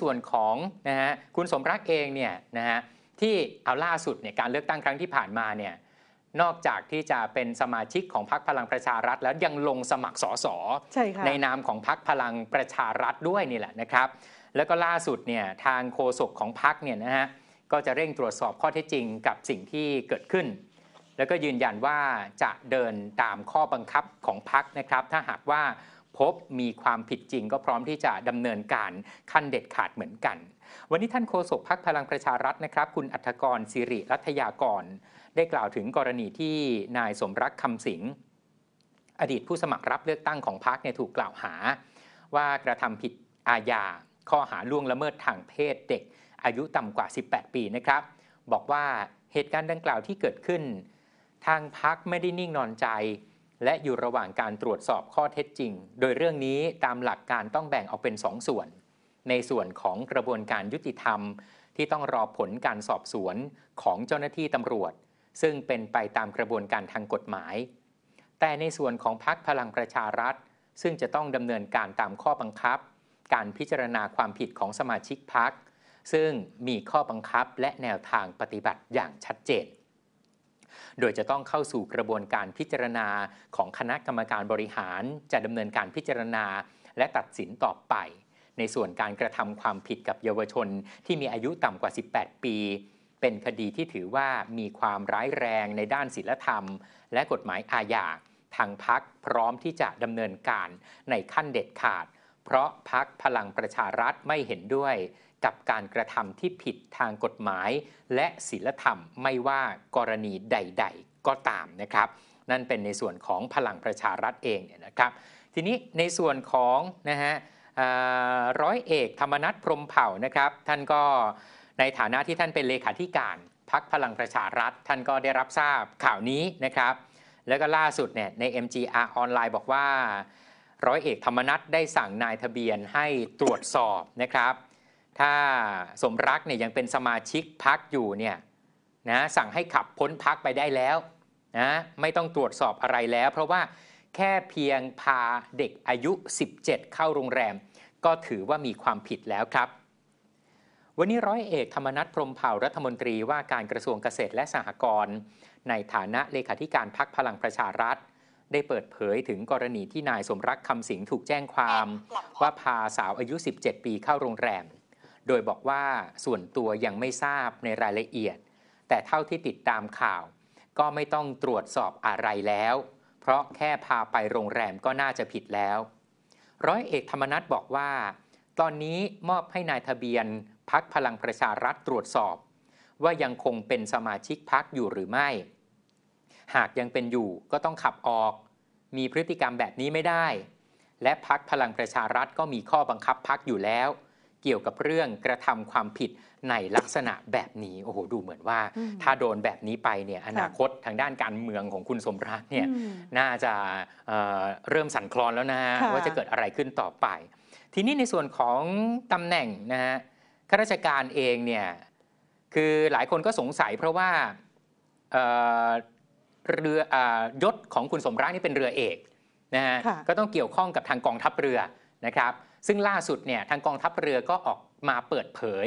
ส่วนของนะฮะคุณสมรักเองเนี่ยนะฮะที่เอาล่าสุดเนี่ยการเลือกตั้งครั้งที่ผ่านมาเนี่ยนอกจากที่จะเป็นสมาชิกของพรรคพลังประชารัฐแล้วยังลงสมัครสสใในนามของพรรคพลังประชารัฐด้วยนี่แหละนะครับแล้วก็ล่าสุดเนี่ยทางโฆษกของพรรคเนี่ยนะฮะก็จะเร่งตรวจสอบข้อเท็จจริง กับสิ่งที่เกิดขึ้น แล้วก็ยืนยันว่าจะเดินตามข้อบังคับของพรรคนะครับถ้าหากว่าพบมีความผิดจริงก็พร้อมที่จะดำเนินการขั้นเด็ดขาดเหมือนกัน วันนี้ท่านโฆษกพักพลังประชารัฐนะครับ คุณอัธกรสิริรัตยากร ได้กล่าวถึงกรณีที่นายสมรักคำสิง อดีตผู้สมัครรับเลือกตั้งของพักเนี่ยถูกกล่าวหา ว่ากระทำผิดอาญา ข้อหาล่วงละเมิดทางเพศเด็กอายุต่ำกว่า 18 ปีนะครับ บอกว่าเหตุการณ์ดังกล่าวที่เกิดขึ้น ทางพักไม่ได้นิ่งนอนใจและอยู่ระหว่างการตรวจสอบข้อเท็จจริง โดยเรื่องนี้ตามหลักการต้องแบ่งออกเป็น2สส่วน ในส่วนของกระบวนการยุติธรรม ที่ต้องรอผลการสอบสวนของเจ้าหน้าที่ตำรวจ ซึ่งเป็นไปตามกระบวนการทางกฎหมาย แต่ในส่วนของพักพลังประชารัฐ ซึ่งจะต้องดำเนินการตามข้อบังคับ การพิจารณาความผิดของสมาชิกพักซึ่งมีข้อบังคับและแนวทางปฏิบัติอย่างชัดเจนโดยจะต้องเข้าสู่กระบวนการพิจารณาของคณะกรรมการบริหารจะดำเนินการพิจารณา และตัดสินต่อไป ในส่วนการกระทำความผิดกับเยาวชน ที่มีอายุต่ำกว่า 18 ปี เป็นคดีที่ถือว่ามีความร้ายแรงในด้านศีลธรรม และกฎหมายอาญาทางพักพร้อมที่จะดำเนินการในขั้นเด็ดขาด เพราะพักพลังประชารัฐไม่เห็นด้วยกับการกระทำที่ผิดทางกฎหมาย และศีลธรรมไม่ว่ากรณีใด ๆ ก็ตามนะครับ นั่นเป็นในส่วนของพลังประชารัฐเองเนี่ยนะครับ ทีนี้ในส่วนของนะฮะร้อยเอกธรรมนัฐพรมเผ่านะครับท่านก็ในฐานะที่ท่านเป็นเลขาธิการพักพลังประชารัฐ ท่านก็ได้รับทราบข่าวนี้นะครับ แล้วก็ล่าสุดเนี่ยใน MGR ออนไลน์บอกว่าร้อยเอกธรรมนัฐได้สั่งนายทะเบียนให้ตรวจสอบนะครับถ้าสมรักเนี่ยยังเป็นสมาชิกพักอยู่เนี่ยนะสั่งให้ขับพ้นพักไปได้แล้วนะไม่ต้องตรวจสอบอะไรแล้วเพราะว่าแค่เพียงพาเด็กอายุ 17 เข้าโรงแรม ก็ถือว่ามีความผิดแล้วครับ วันนี้ร้อยเอกธรรมนัฐพรมเผ่ารัฐมนตรีว่าการกระทรวงเกษตรและสหกรณ์ในฐานะเลขาธิการพักพลังประชารัฐได้เปิดเผยถึงกรณีที่นายสมรักคำสิงถูกแจ้งความ ว่าพาสาวอายุ 17 ปีเข้าโรงแรมโดยบอกว่าส่วนตัวยังไม่ทราบในรายละเอียด แต่เท่าที่ติดตามข่าว ก็ไม่ต้องตรวจสอบอะไรแล้ว เพราะแค่พาไปโรงแรมก็น่าจะผิดแล้ว ร้อยเอกธรรมนัฐบอกว่า ตอนนี้มอบให้นายทะเบียนพักพลังประชารัฐตรวจสอบ ว่ายังคงเป็นสมาชิกพักอยู่หรือไม่ หากยังเป็นอยู่ก็ต้องขับออก มีพฤติกรรมแบบนี้ไม่ได้ และพักพลังประชารัฐก็มีข้อบังคับพักอยู่แล้วเกี่ยวกับเรื่องกระทำความผิดในลักษณะแบบนี้โอ้โหดูเหมือนว่าถ้าโดนแบบนี้ไปเนี่ยอนาคตทางด้านการเมืองของคุณสมรักเนี่ยน่าจะเเริ่มสั่นคลอนแล้วนะว่าจะเกิดอะไรขึ้นต่อไป ทีนี้ในส่วนของตำแหน่งนะฮะข้าราชการเองเนี่ยคือหลายคนก็สงสัย เพราะว่าเรือยศของคุณสมรักนี่เป็นเรือเอกนะฮะก็ต้องเกี่ยวข้องกับทางกองทัพเรือนะครับซึ่งล่าสุดเนี่ยทางกองทัพเรือก็ออกมาเปิดเผย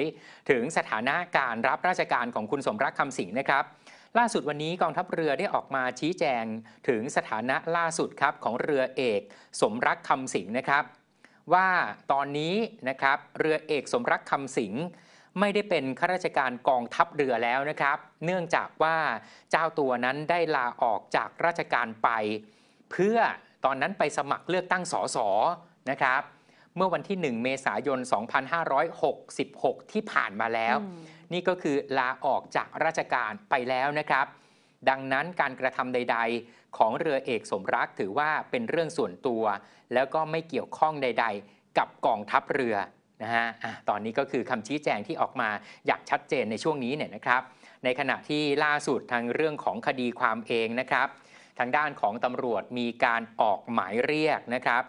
ถึงสถานะการรับราชการของคุณสมรักคำสิงห์นะครับ ล่าสุดวันนี้กองทัพเรือได้ออกมาชี้แจงถึงสถานะล่าสุดครับของเรือเอกสมรักคำสิงห์นะครับ ว่าตอนนี้นะครับ เรือเอกสมรักคำสิงห์ไม่ได้เป็นข้าราชการกองทัพเรือแล้วนะครับ เนื่องจากว่าเจ้าตัวนั้นได้ลาออกจากราชการไป เพื่อตอนนั้นไปสมัครเลือกตั้งสสนะครับเมื่อวันที่ 1 เมษายน 2566 ที่ผ่านมาแล้ว นี่ก็คือลาออกจากราชการไปแล้วนะครับ ดังนั้นการกระทำใด ๆ ของเรือเอกสมรัก ถือว่าเป็นเรื่องส่วนตัว แล้วก็ไม่เกี่ยวข้องใดๆ กับกองทัพเรือนะฮะะตอนนี้ก็คือคำชี้แจงที่ออกมาอย่างชัดเจนในช่วงนี้เนี่ยนะครับ ในขณะที่ล่าสุดทางเรื่องของคดีความเองนะครับ ทางด้านของตำรวจมีการออกหมายเรียกนะครับ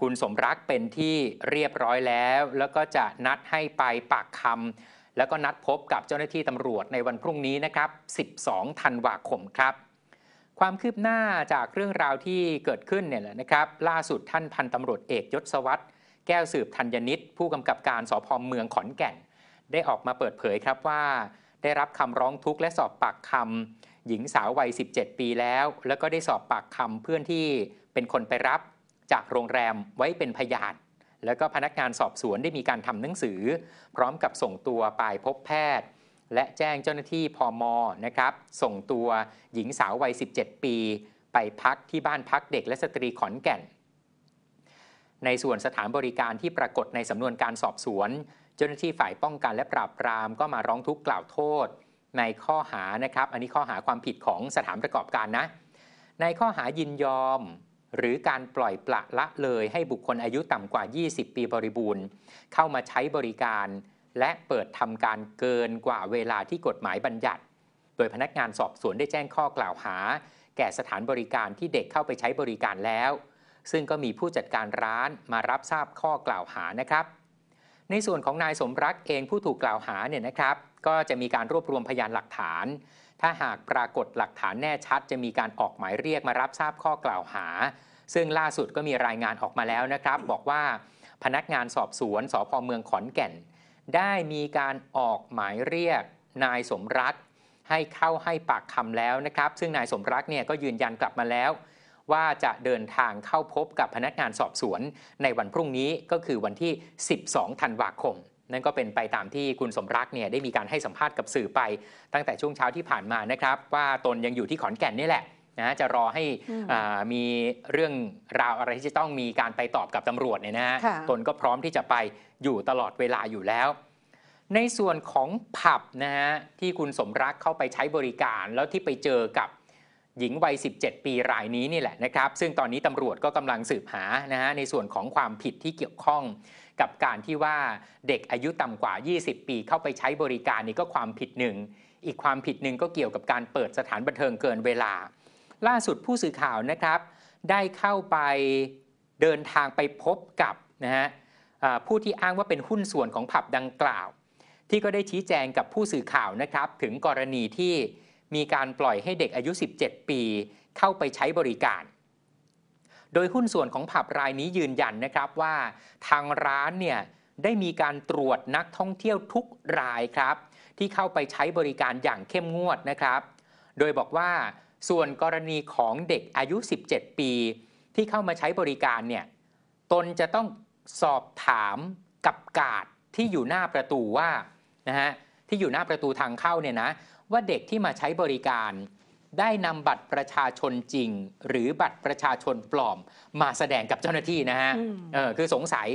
คุณสมรักเป็นที่เรียบร้อยแล้ว แล้วก็จะนัดให้ไปปากคำ แล้วก็นัดพบกับเจ้าหน้าที่ตำรวจในวันพรุ่งนี้นะครับ 12ธันวาคมครับ ความคืบหน้าจากเรื่องราวที่เกิดขึ้นเนี่ยแหละนะครับ ล่าสุดท่านพันตำรวจเอกยศวัตรแก้วสืบธัญญนิตผู้กำกับการสพเมืองขอนแก่น ได้ออกมาเปิดเผยครับว่า ได้รับคำร้องทุกข์และสอบปากคำหญิงสาววัย17 ปีแล้ว แล้วก็ได้สอบปากคำเพื่อนที่เป็นคนไปรับจากโรงแรมไว้เป็นพยานแล้วก็พนักงานสอบสวนได้มีการทำหนังสือ พร้อมกับส่งตัวไปพบแพทย์ และแจ้งเจ้าหน้าที่พอมอนะครับ ส่งตัวหญิงสาววัย 17 ปี ไปพักที่บ้านพักเด็กและสตรีขอนแก่น ในส่วนสถานบริการที่ปรากฏในสำนวนการสอบสวน เจ้าหน้าที่ฝ่ายป้องกันและปราบปรามก็มาร้องทุกข์กล่าวโทษ ในข้อหานะครับอันนี้ข้อหาความผิดของสถานประกอบการนะ ในข้อหายินยอมหรือการปล่อยปละละเลยให้บุคคลอายุต่ำกว่า 20 ปีบริบูรณ์ เข้ามาใช้บริการ และเปิดทำการเกินกว่าเวลาที่กฎหมายบัญญัติ โดยพนักงานสอบสวนได้แจ้งข้อกล่าวหา แก่สถานบริการที่เด็กเข้าไปใช้บริการแล้ว ซึ่งก็มีผู้จัดการร้านมารับทราบข้อกล่าวหานะครับ ในส่วนของนายสมรักเองผู้ถูกกล่าวหาเนี่ยนะครับ ก็จะมีการรวบรวมพยานหลักฐานถ้าหากปรากฏหลักฐานแน่ชัดจะมีการออกหมายเรียกมารับทราบข้อกล่าวหา ซึ่งล่าสุดก็มีรายงานออกมาแล้วนะครับ บอกว่าพนักงานสอบสวนสพเมืองขอนแก่น ได้มีการออกหมายเรียกนายสมรักให้เข้าให้ปากคำแล้วนะครับ ซึ่งนายสมรักเนี่ยก็ยืนยันกลับมาแล้ว ว่าจะเดินทางเข้าพบกับพนักงานสอบสวนในวันพรุ่งนี้ก็คือวันที่ 12 ธันวาคมนั่นก็เป็นไปตามที่คุณสมรักเนี่ยได้มีการให้สัมภาษณ์กับสื่อไป ตั้งแต่ช่วงเช้าที่ผ่านมานะครับว่าตนยังอยู่ที่ขอนแก่นนี่แหละนะจะรอให้มีเรื่องราวอะไรที่จะต้องมีการไปตอบกับตำรวจเนี่ยนะฮะตนก็พร้อมที่จะไปอยู่ตลอดเวลาอยู่แล้ว ในส่วนของผับนะฮะที่คุณสมรักเข้าไปใช้บริการแล้วที่ไปเจอกับหญิงวัย 17 ปีรายนี้นี่แหละนะครับ ซึ่งตอนนี้ตำรวจก็กำลังสืบหานะฮะในส่วนของความผิดที่เกี่ยวข้องกับการที่ว่าเด็กอายุต่ำกว่า 20 ปีเข้าไปใช้บริการนี่ก็ความผิดหนึ่ง อีกความผิดหนึ่งก็เกี่ยวกับการเปิดสถานบันเทิงเกินเวลา ล่าสุดผู้สื่อข่าวนะครับได้เข้าไปเดินทางไปพบกับนะฮะผู้ที่อ้างว่าเป็นหุ้นส่วนของผับดังกล่าว ที่ก็ได้ชี้แจงกับผู้สื่อข่าวนะครับถึงกรณีที่มีการปล่อยให้เด็กอายุ 17 ปีเข้าไปใช้บริการโดยหุ้นส่วนของผับรายนี้ยืนยันนะครับว่า ทางร้านเนี่ย ได้มีการตรวจนักท่องเที่ยวทุกรายครับ ที่เข้าไปใช้บริการอย่างเข้มงวดนะครับ โดยบอกว่าส่วนกรณีของเด็กอายุ 17 ปี ที่เข้ามาใช้บริการเนี่ยตนจะต้องสอบถามกับกาดที่อยู่หน้าประตูว่า นะฮะ ที่อยู่หน้าประตูทางเข้าเนี่ยนะว่าเด็กที่มาใช้บริการได้นำบัตรประชาชนจริงหรือบัตรประชาชนปลอมมาแสดงกับเจ้าหน้าที่นะฮะออคือสงสัย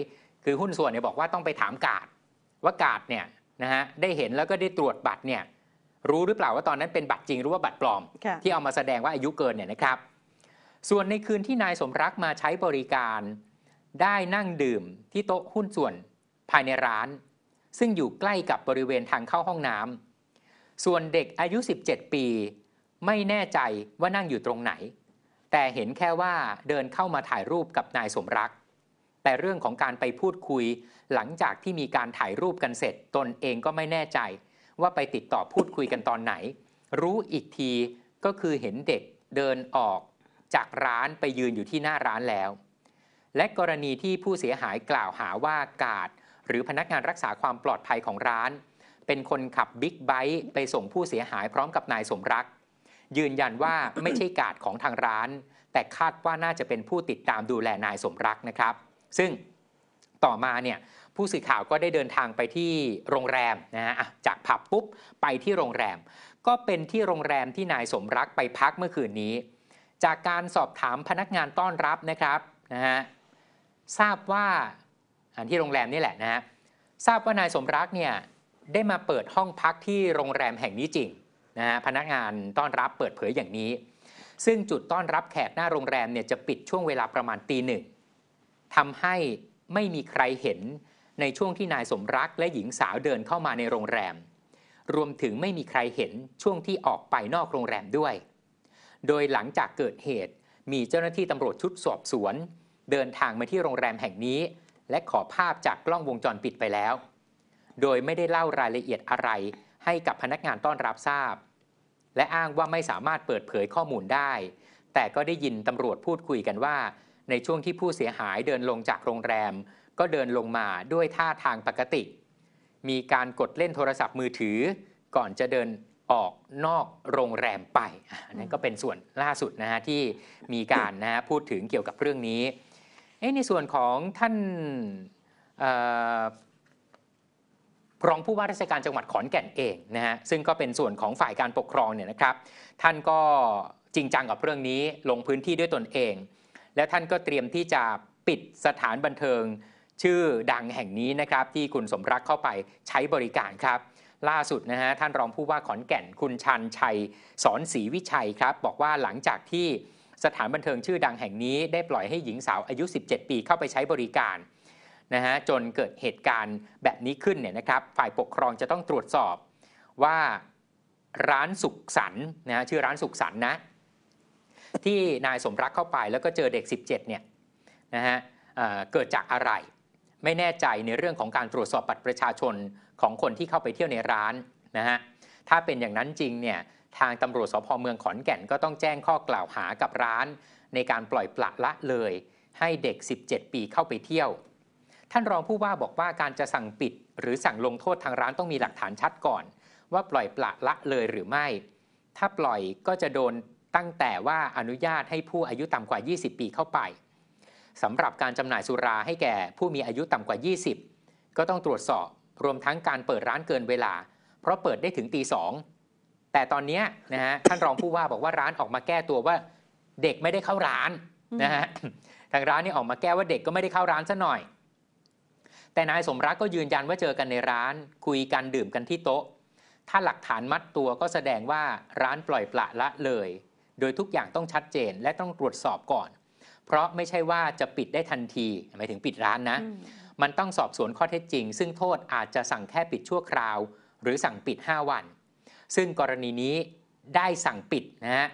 คือหุ้นส่วนเนี่ยบอกว่าต้องไปถามกาดว่ากาดเนี่ยนะฮะได้เห็นแล้วก็ได้ตรวจบัตรเนี่ยรู้หรือเปล่าว่าตอนนั้นเป็นบัตรจริงหรือว่าบัตรปลอม ที่เอามาแสดงว่าอายุเกินเนี่ยนะครับ ส่วนในคืนที่นายสมรักมาใช้บริการ ได้นั่งดื่มที่โต๊ะหุ้นส่วนภายในร้าน ซึ่งอยู่ใกล้กับบริเวณทางเข้าห้องน้ำส่วนเด็กอายุ 17 ปีไม่แน่ใจว่านั่งอยู่ตรงไหน แต่เห็นแค่ว่าเดินเข้ามาถ่ายรูปกับนายสมรัก แต่เรื่องของการไปพูดคุย หลังจากที่มีการถ่ายรูปกันเสร็จ ตนเองก็ไม่แน่ใจ ว่าไปติดต่อพูดคุยกันตอนไหน รู้อีกทีก็คือเห็นเด็ก เดินออก จากร้านไปยืนอยู่ที่หน้าร้านแล้ว และกรณีที่ผู้เสียหายกล่าวหาว่ากาดหรือพนักงานรักษาความปลอดภัยของร้าน เป็นคนขับบิ๊กไบค์ไปส่งผู้เสียหายพร้อมกับนายสมรักยืนยันว่าไม่ใช่กาดของทางร้าน แต่คาดว่าน่าจะเป็นผู้ติดตามดูแลนายสมรักนะครับ ซึ่งต่อมาเนี่ยผู้สื่อข่าวก็ได้เดินทางไปที่โรงแรมนะฮะจากผับปุ๊บ ไปที่โรงแรม ก็เป็นที่โรงแรมที่นายสมรักไปพักเมื่อคืนนี้ จากการสอบถามพนักงานต้อนรับนะครับนะฮะทราบว่า ที่โรงแรมนี่แหละนะฮะทราบว่านายสมรักเนี่ยได้มาเปิดห้องพักที่โรงแรมแห่งนี้จริงนะฮะพนักงานต้อนรับเปิดเผยอย่างนี้ ซึ่งจุดต้อนรับแขกหน้าโรงแรมเนี่ยจะปิดช่วงเวลาประมาณตีหนึ่ง ทำให้ไม่มีใครเห็นในช่วงที่นายสมรักและหญิงสาวเดินเข้ามาในโรงแรม รวมถึงไม่มีใครเห็นช่วงที่ออกไปนอกโรงแรมด้วย โดยหลังจากเกิดเหตุมีเจ้าหน้าที่ตำรวจชุดสอบสวน เดินทางมาที่โรงแรมแห่งนี้ และขอภาพจากกล้องวงจรปิดไปแล้ว โดยไม่ได้เล่ารายละเอียดอะไรให้กับพนักงานต้อนรับทราบและอ้างว่าไม่สามารถเปิดเผยข้อมูลได้ แต่ก็ได้ยินตำรวจพูดคุยกันว่าในช่วงที่ผู้เสียหายเดินลงจากโรงแรม ก็เดินลงมาด้วยท่าทางปกติ มีการกดเล่นโทรศัพท์มือถือ ก่อนจะเดินออกนอกโรงแรมไปอันนั้นก็เป็นส่วนล่าสุดนะฮะที่มีการนะฮะพูดถึงเกี่ยวกับเรื่องนี้ในส่วนของท่านรองผู้ว่าราชการจังหวัดขอนแก่นเองนะฮะซึ่งก็เป็นส่วนของฝ่ายการปกครองเนี่ยนะครับ ท่านก็จริงจังกับเรื่องนี้ลงพื้นที่ด้วยตนเอง และท่านก็เตรียมที่จะปิดสถานบันเทิงชื่อดังแห่งนี้นะครับที่คุณสมรักเข้าไปใช้บริการครับ ล่าสุดนะฮะท่านรองผู้ว่าขอนแก่นคุณชันชัยสอนศรีวิชัยครับบอกว่าหลังจากที่สถานบันเทิงชื่อดังแห่งนี้ ได้ปล่อยให้หญิงสาวอายุ 17 ปีเข้าไปใช้บริการนะฮะจนเกิดเหตุการณ์แบบนี้ขึ้นเนี่ยนะครับฝ่ายปกครองจะต้องตรวจสอบว่าร้านสุขสรรนะะชื่อร้านสุขสรรนะที่นายสมรักเข้าไปแล้วก็เจอเด็ก 17เนี่ยนะฮะเเกิดจากอะไรไม่แน่ใจในเรื่องของการตรวจสอบบัตรประชาชนของคนที่เข้าไปเที่ยวในร้านนะฮะถ้าเป็นอย่างนั้นจริงเนี่ยทางตำรวจสพเมืองขอนแก่นก็ต้องแจ้งข้อกล่าวหากับร้านในการปล่อยปละละเลย ให้เด็ก 17 ปีเข้าไปเที่ยวท่านรองผู้ว่าบอกว่าการจะสั่งปิด หรือสั่งลงโทษทางร้านต้องมีหลักฐานชัดก่อน ว่าปล่อยปละละเลยหรือไม่ ถ้าปล่อยก็จะโดนตั้งแต่ว่าอนุญาตให้ผู้อายุต่ำกว่า 20 ปีเข้าไปสำหรับการจำหน่ายสุราให้แก่ผู้มีอายุต่ำกว่า 20 ก็ต้องตรวจสอบ รวมทั้งการเปิดร้านเกินเวลา เพราะเปิดได้ถึงตีสองแต่ตอนนี้นะฮะท่านรองผู้ว่าบอกว่าร้านออกมาแก้ตัวว่าเด็กไม่ได้เข้าร้านนะฮะทางร้านนี่ออกมาแก้ว่าเด็กก็ไม่ได้เข้าร้านซะหน่อยแต่นายสมรักก็ยืนยันว่าเจอกันในร้าน คุยกันดื่มกันที่โต๊ะ ถ้าหลักฐานมัดตัวก็แสดงว่าร้านปล่อยปละละเลย โดยทุกอย่างต้องชัดเจนและต้องตรวจสอบก่อน เพราะไม่ใช่ว่าจะปิดได้ทันทีหมายถึงปิดร้านนะ มันต้องสอบสวนข้อเท็จจริง ซึ่งโทษอาจจะสั่งแค่ปิดชั่วคราว หรือสั่งปิด 5 วัน ซึ่งกรณีนี้ได้สั่งปิดนะฮะ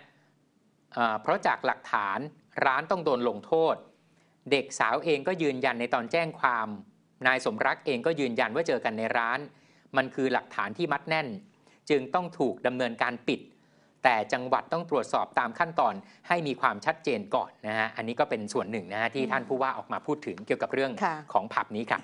เพราะจากหลักฐานร้านต้องโดนลงโทษ เด็กสาวเองก็ยืนยันในตอนแจ้งความนายสมรักเองก็ยืนยันว่าเจอกันในร้าน มันคือหลักฐานที่มัดแน่น จึงต้องถูกดำเนินการปิด แต่จังหวัดต้องตรวจสอบตามขั้นตอนให้มีความชัดเจนก่อนนะฮะอันนี้ก็เป็นส่วนหนึ่งนะฮะที่ท่านผู้ว่าออกมาพูดถึงเกี่ยวกับเรื่องของผับนี้ครับ